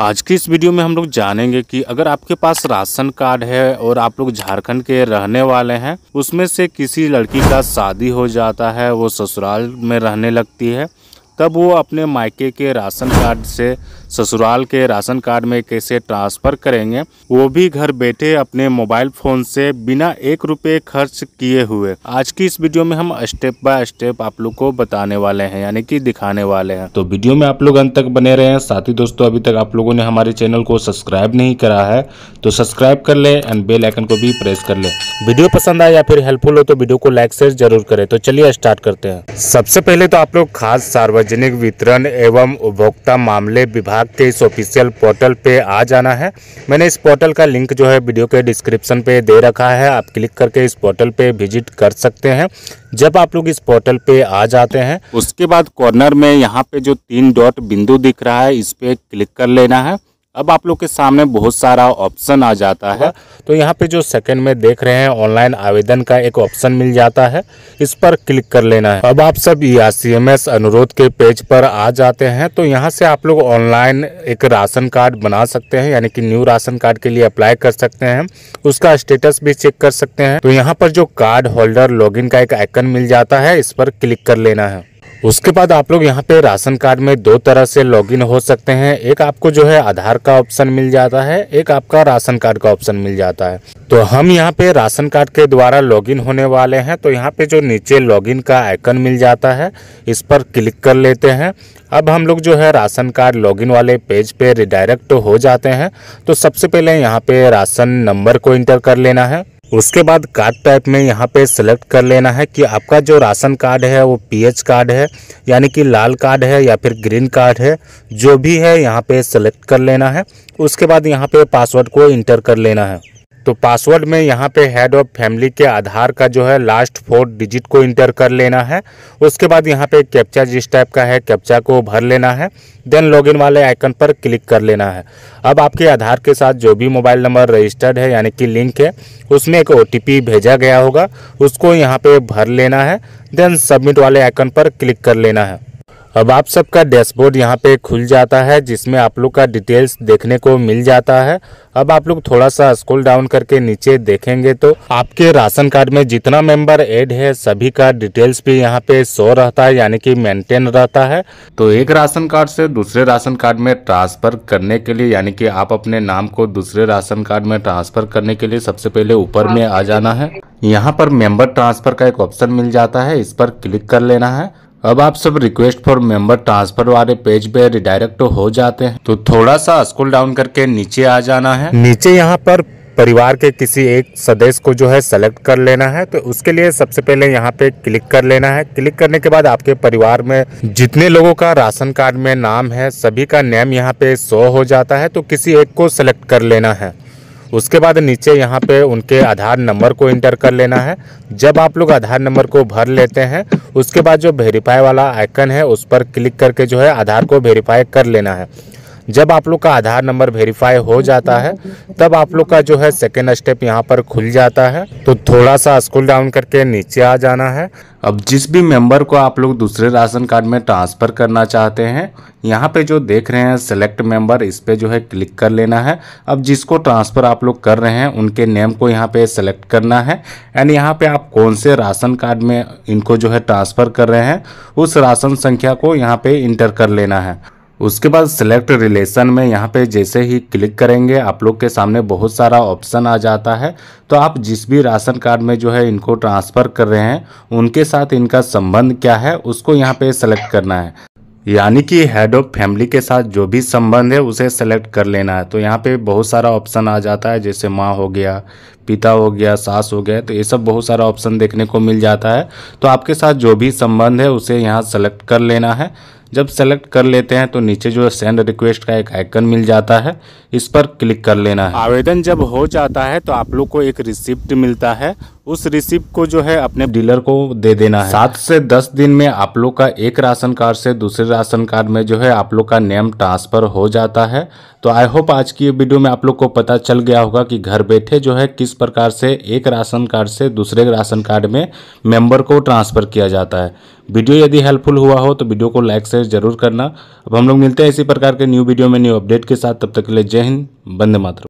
आज की इस वीडियो में हम लोग जानेंगे कि अगर आपके पास राशन कार्ड है और आप लोग झारखंड के रहने वाले हैं उसमें से किसी लड़की का शादी हो जाता है वो ससुराल में रहने लगती है तब वो अपने मायके के राशन कार्ड से ससुराल के राशन कार्ड में कैसे ट्रांसफ़र करेंगे वो भी घर बैठे अपने मोबाइल फ़ोन से बिना एक रुपये खर्च किए हुए आज की इस वीडियो में हम स्टेप बाय स्टेप आप लोग को बताने वाले हैं यानी कि दिखाने वाले हैं तो वीडियो में आप लोग अंत तक बने रहे हैं साथ ही दोस्तों अभी तक आप लोगों ने हमारे चैनल को सब्सक्राइब नहीं करा है तो सब्सक्राइब कर ले एंड बेल आइकन को भी प्रेस कर ले वीडियो पसंद आए या फिर हेल्पफुल हो तो वीडियो को लाइक शेयर जरूर करें तो चलिए स्टार्ट करते हैं सबसे पहले तो आप लोग खास सार्वजनिक सार्वजनिक वितरण एवं उपभोक्ता मामले विभाग के इस ऑफिशियल पोर्टल पे आ जाना है मैंने इस पोर्टल का लिंक जो है वीडियो के डिस्क्रिप्शन पे दे रखा है आप क्लिक करके इस पोर्टल पे विजिट कर सकते हैं जब आप लोग इस पोर्टल पे आ जाते हैं उसके बाद कॉर्नर में यहाँ पे जो तीन डॉट बिंदु दिख रहा है इस पर क्लिक कर लेना है अब आप लोग के सामने बहुत सारा ऑप्शन आ जाता है तो यहाँ पे जो सेकंड में देख रहे हैं ऑनलाइन आवेदन का एक ऑप्शन मिल जाता है इस पर क्लिक कर लेना है अब आप सब या सी अनुरोध के पेज पर आ जाते हैं तो यहाँ से आप लोग ऑनलाइन एक राशन कार्ड बना सकते हैं यानी कि न्यू राशन कार्ड के लिए अप्लाई कर सकते हैं उसका स्टेटस भी चेक कर सकते हैं तो यहाँ पर जो कार्ड होल्डर लॉग का एक आइकन मिल जाता है इस पर क्लिक कर लेना है उसके बाद आप लोग यहाँ पे राशन कार्ड में दो तरह से लॉगिन हो सकते हैं एक आपको जो है आधार का ऑप्शन मिल जाता है एक आपका राशन कार्ड का ऑप्शन मिल जाता है तो हम यहाँ पे राशन कार्ड के द्वारा लॉगिन होने वाले हैं तो यहाँ पे जो नीचे लॉगिन का आइकन मिल जाता है इस पर क्लिक कर लेते हैं अब हम लोग जो है राशन कार्ड लॉगिन वाले पेज पे रिडायरेक्ट हो जाते हैं तो सबसे पहले यहाँ पे राशन नंबर को इंटर कर लेना है उसके बाद कार्ड टाइप में यहाँ पे सिलेक्ट कर लेना है कि आपका जो राशन कार्ड है वो पीएच कार्ड है यानी कि लाल कार्ड है या फिर ग्रीन कार्ड है जो भी है यहाँ पे सिलेक्ट कर लेना है उसके बाद यहाँ पे पासवर्ड को इंटर कर लेना है तो पासवर्ड में यहाँ पे हेड ऑफ फैमिली के आधार का जो है लास्ट फोर डिजिट को इंटर कर लेना है उसके बाद यहाँ पे कैप्चा जिस टाइप का है कैप्चा को भर लेना है देन लॉगिन वाले आइकन पर क्लिक कर लेना है अब आपके आधार के साथ जो भी मोबाइल नंबर रजिस्टर्ड है यानी कि लिंक है उसमें एक ओ भेजा गया होगा उसको यहाँ पर भर लेना है देन सबमिट वाले आइकन पर क्लिक कर लेना है अब आप सबका डैशबोर्ड यहाँ पे खुल जाता है जिसमें आप लोग का डिटेल्स देखने को मिल जाता है अब आप लोग थोड़ा सा स्क्रॉल डाउन करके नीचे देखेंगे तो आपके राशन कार्ड में जितना मेंबर ऐड है सभी का डिटेल्स भी यहाँ पे शो रहता है यानी कि मेंटेन रहता है तो एक राशन कार्ड से दूसरे राशन कार्ड में ट्रांसफर करने के लिए यानी कि आप अपने नाम को दूसरे राशन कार्ड में ट्रांसफर करने के लिए सबसे पहले ऊपर में आ जाना है यहाँ पर मेंबर ट्रांसफर का एक ऑप्शन मिल जाता है इस पर क्लिक कर लेना है अब आप सब रिक्वेस्ट फॉर मेंबर ट्रांसफर वाले पेज पे रिडायरेक्ट हो जाते हैं तो थोड़ा सा स्कूल डाउन करके नीचे आ जाना है नीचे यहाँ पर परिवार के किसी एक सदस्य को जो है सेलेक्ट कर लेना है तो उसके लिए सबसे पहले यहाँ पे क्लिक कर लेना है क्लिक करने के बाद आपके परिवार में जितने लोगों का राशन कार्ड में नाम है सभी का नेम यहाँ पे शो हो जाता है तो किसी एक को सेलेक्ट कर लेना है उसके बाद नीचे यहाँ पे उनके आधार नंबर को इंटर कर लेना है जब आप लोग आधार नंबर को भर लेते हैं उसके बाद जो वेरीफाई वाला आइकन है उस पर क्लिक करके जो है आधार को वेरीफाई कर लेना है जब आप लोग का आधार नंबर वेरीफाई हो जाता है तब आप लोग का जो है सेकेंड स्टेप यहाँ पर खुल जाता है तो थोड़ा सा स्कूल डाउन करके नीचे आ जाना है अब जिस भी मेंबर को आप लोग दूसरे राशन कार्ड में ट्रांसफ़र करना चाहते हैं यहाँ पे जो देख रहे हैं सेलेक्ट मेंबर इस पर जो है क्लिक कर लेना है अब जिसको ट्रांसफ़र आप लोग कर रहे हैं उनके नेम को यहाँ पे सेलेक्ट करना है एंड यहाँ पे आप कौन से राशन कार्ड में इनको जो है ट्रांसफ़र कर रहे हैं उस राशन संख्या को यहाँ पे इंटर कर लेना है उसके बाद सिलेक्ट रिलेशन में यहाँ पे जैसे ही क्लिक करेंगे आप लोग के सामने बहुत सारा ऑप्शन आ जाता है तो आप जिस भी राशन कार्ड में जो है इनको ट्रांसफ़र कर रहे हैं उनके साथ इनका संबंध क्या है उसको यहाँ पे सेलेक्ट करना है यानी कि हेड ऑफ फैमिली के साथ जो भी संबंध है उसे सेलेक्ट कर लेना है तो यहाँ पे बहुत सारा ऑप्शन आ जाता है जैसे माँ हो गया पिता हो गया सास हो गया तो ये सब बहुत सारा ऑप्शन देखने को मिल जाता है तो आपके साथ जो भी संबंध है उसे यहाँ सेलेक्ट कर लेना है जब सेलेक्ट कर लेते हैं तो नीचे जो सेंड रिक्वेस्ट का एक आइकन मिल जाता है इस पर क्लिक कर लेना है आवेदन जब हो जाता है तो आप लोग को एक रिसिप्ट मिलता है उस रिसिप्ट को जो है अपने डीलर को दे देना है सात से दस दिन में आप लोग का एक राशन कार्ड से दूसरे राशन कार्ड में जो है आप लोग का नेम ट्रांसफर हो जाता है तो आई होप आज की वीडियो में आप लोग को पता चल गया होगा कि घर बैठे जो है किस प्रकार से एक राशन कार्ड से दूसरे राशन कार्ड में मेंबर को ट्रांसफर किया जाता है वीडियो यदि हेल्पफुल हुआ हो तो वीडियो को लाइक शेयर जरूर करना अब हम लोग मिलते हैं इसी प्रकार के न्यू वीडियो में न्यू अपडेट के साथ तब तक के लिए जय हिंद बंदे मात्र